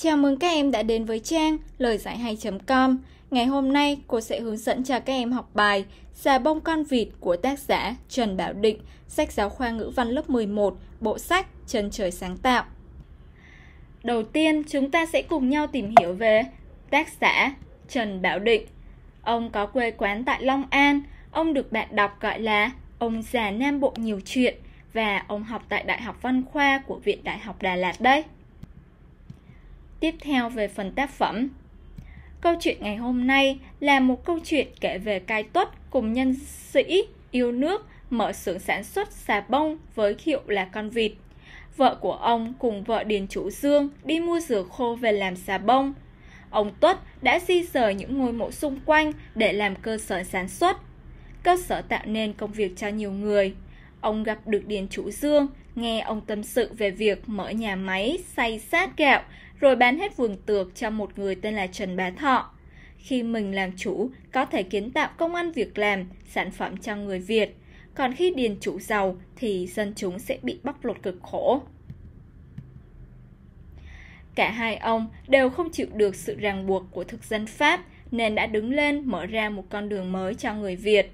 Chào mừng các em đã đến với trang lời giải hay.com. Ngày hôm nay, cô sẽ hướng dẫn cho các em học bài Xà bông con vịt của tác giả Trần Bảo Định, sách giáo khoa ngữ văn lớp 11, bộ sách Chân trời sáng tạo. Đầu tiên, chúng ta sẽ cùng nhau tìm hiểu về tác giả Trần Bảo Định. Ông có quê quán tại Long An, ông được bạn đọc gọi là ông già Nam Bộ nhiều chuyện và ông học tại Đại học Văn khoa của Viện Đại học Đà Lạt đấy. Tiếp theo về phần tác phẩm. Câu chuyện ngày hôm nay là một câu chuyện kể về cai tuất cùng nhân sĩ yêu nước mở xưởng sản xuất xà bông với hiệu là con vịt. Vợ của ông cùng vợ Điền Chủ Dương đi mua dừa khô về làm xà bông. Ông Tuất đã di rời những ngôi mộ xung quanh để làm cơ sở sản xuất. Cơ sở tạo nên công việc cho nhiều người. Ông gặp được Điền Chủ Dương nghe ông tâm sự về việc mở nhà máy xay sát gạo rồi bán hết vườn tược cho một người tên là Trần Bá Thọ. Khi mình làm chủ, có thể kiến tạo công ăn việc làm, sản phẩm cho người Việt. Còn khi điền chủ giàu thì dân chúng sẽ bị bóc lột cực khổ. Cả hai ông đều không chịu được sự ràng buộc của thực dân Pháp nên đã đứng lên mở ra một con đường mới cho người Việt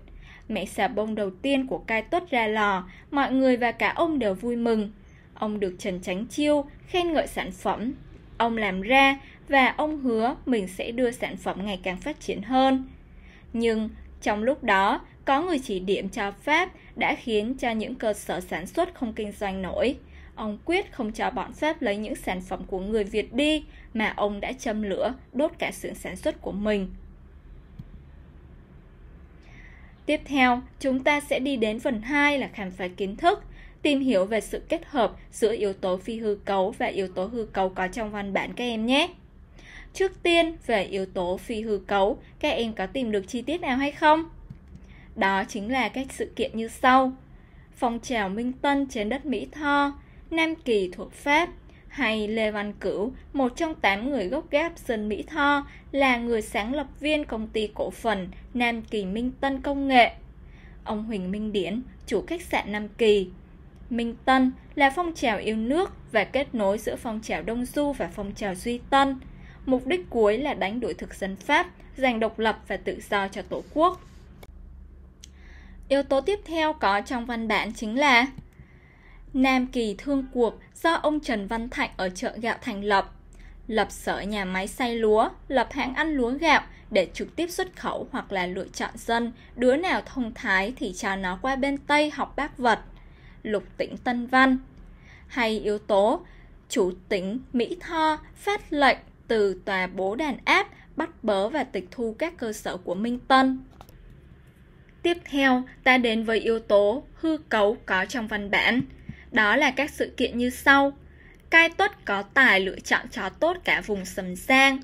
mẹ xà bông đầu tiên của cai tuất ra lò, mọi người và cả ông đều vui mừng. Ông được Trần Tránh Chiêu khen ngợi sản phẩm. Ông làm ra và ông hứa mình sẽ đưa sản phẩm ngày càng phát triển hơn. Nhưng trong lúc đó, có người chỉ điểm cho Pháp đã khiến cho những cơ sở sản xuất không kinh doanh nổi. Ông quyết không cho bọn Pháp lấy những sản phẩm của người Việt đi mà ông đã châm lửa đốt cả xưởng sản xuất của mình. Tiếp theo, chúng ta sẽ đi đến phần 2 là khám phá kiến thức, tìm hiểu về sự kết hợp giữa yếu tố phi hư cấu và yếu tố hư cấu có trong văn bản các em nhé. Trước tiên, về yếu tố phi hư cấu, các em có tìm được chi tiết nào hay không? Đó chính là các sự kiện như sau. Phong trào Minh Tân trên đất Mỹ Tho, Nam Kỳ thuộc Pháp, hay Lê Văn Cửu, một trong 8 người gốc gáp dân Mỹ Tho, là người sáng lập viên công ty cổ phần Nam Kỳ Minh Tân Công nghệ. Ông Huỳnh Minh Điển, chủ khách sạn Nam Kỳ. Minh Tân là phong trào yêu nước và kết nối giữa phong trào Đông Du và phong trào Duy Tân. Mục đích cuối là đánh đuổi thực dân Pháp, giành độc lập và tự do cho Tổ quốc. Yếu tố tiếp theo có trong văn bản chính là Nam Kỳ Thương Cuộc do ông Trần Văn Thạnh ở chợ gạo thành lập. Lập sở nhà máy xay lúa, lập hãng ăn lúa gạo để trực tiếp xuất khẩu hoặc là lựa chọn dân, đứa nào thông thái thì cho nó qua bên Tây học bác vật. Lục tỉnh Tân Văn Hay yếu tố Chủ tỉnh Mỹ Tho phát lệnh từ tòa bố đàn áp bắt bớ và tịch thu các cơ sở của Minh Tân. Tiếp theo, ta đến với yếu tố hư cấu có trong văn bản. Đó là các sự kiện như sau. Cai tuất có tài lựa chọn chó tốt cả vùng sầm giang.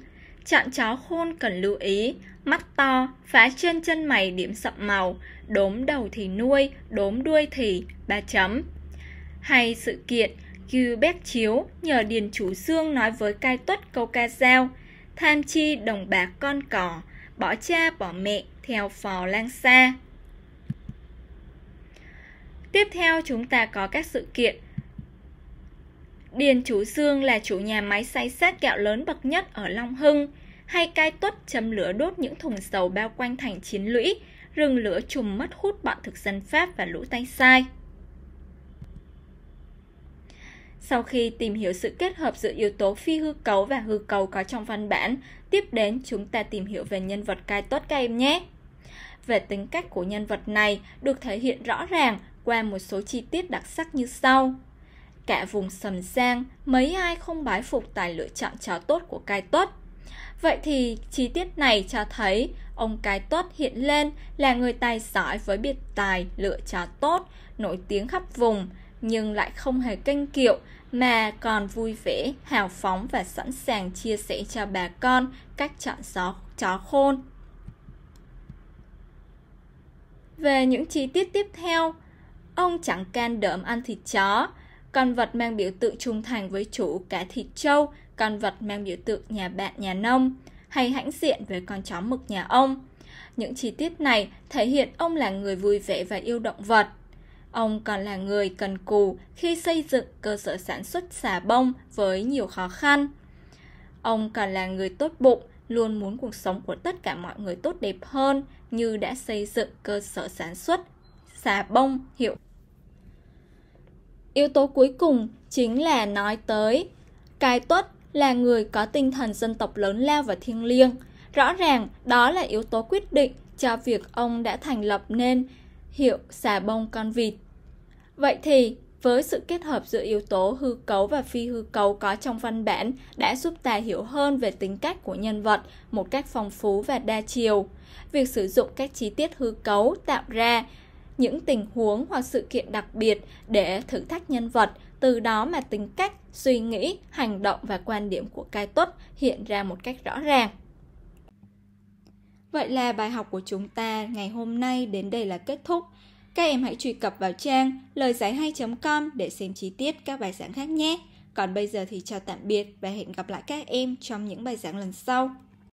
Chọn chó khôn cần lưu ý, mắt to, phá trên chân mày điểm sậm màu, đốm đầu thì nuôi, đốm đuôi thì, ba chấm. Hay sự kiện, Gư Bét Chiếu nhờ Điền Chủ Dương nói với cai tuất câu ca dao, tham chi đồng bạc con cỏ, bỏ cha bỏ mẹ theo phò lang xa. Tiếp theo chúng ta có các sự kiện Điền chủ Dương là chủ nhà máy xay sát kẹo lớn bậc nhất ở Long Hưng, hay cai tuất châm lửa đốt những thùng dầu bao quanh thành chiến lũy, rừng lửa chùm mất hút bọn thực dân Pháp và lũ tay sai. Sau khi tìm hiểu sự kết hợp giữa yếu tố phi hư cấu và hư cấu có trong văn bản, tiếp đến chúng ta tìm hiểu về nhân vật cai tuất các em nhé. Về tính cách của nhân vật này được thể hiện rõ ràng qua một số chi tiết đặc sắc như sau. Cả vùng Sầm Giang, mấy ai không bái phục tài lựa chọn chó tốt của Cai Tuất. Vậy thì chi tiết này cho thấy ông Cai Tuất hiện lên là người tài giỏi với biệt tài lựa chó tốt, nổi tiếng khắp vùng, nhưng lại không hề kênh kiệu mà còn vui vẻ, hào phóng và sẵn sàng chia sẻ cho bà con cách chọn gió chó khôn. Về những chi tiết tiếp theo, Ông chẳng can đợm ăn thịt chó. Con vật mang biểu tượng trung thành với chủ cả thịt trâu, con vật mang biểu tượng nhà bạn nhà nông, hay hãnh diện với con chó mực nhà ông. Những chi tiết này thể hiện ông là người vui vẻ và yêu động vật. Ông còn là người cần cù khi xây dựng cơ sở sản xuất xà bông với nhiều khó khăn. Ông còn là người tốt bụng, luôn muốn cuộc sống của tất cả mọi người tốt đẹp hơn như đã xây dựng cơ sở sản xuất xà bông hiệu yếu tố cuối cùng chính là nói tới cái tuất là người có tinh thần dân tộc lớn lao và thiêng liêng rõ ràng đó là yếu tố quyết định cho việc ông đã thành lập nên hiệu xà bông con vịt vậy thì với sự kết hợp giữa yếu tố hư cấu và phi hư cấu có trong văn bản đã giúp ta hiểu hơn về tính cách của nhân vật một cách phong phú và đa chiều. Việc sử dụng các chi tiết hư cấu tạo ra những tình huống hoặc sự kiện đặc biệt để thử thách nhân vật, từ đó mà tính cách, suy nghĩ, hành động và quan điểm của cai tuất hiện ra một cách rõ ràng. Vậy là bài học của chúng ta ngày hôm nay đến đây là kết thúc. Các em hãy truy cập vào trang lời giải hay.com để xem chi tiết các bài giảng khác nhé. Còn bây giờ thì chào tạm biệt và hẹn gặp lại các em trong những bài giảng lần sau.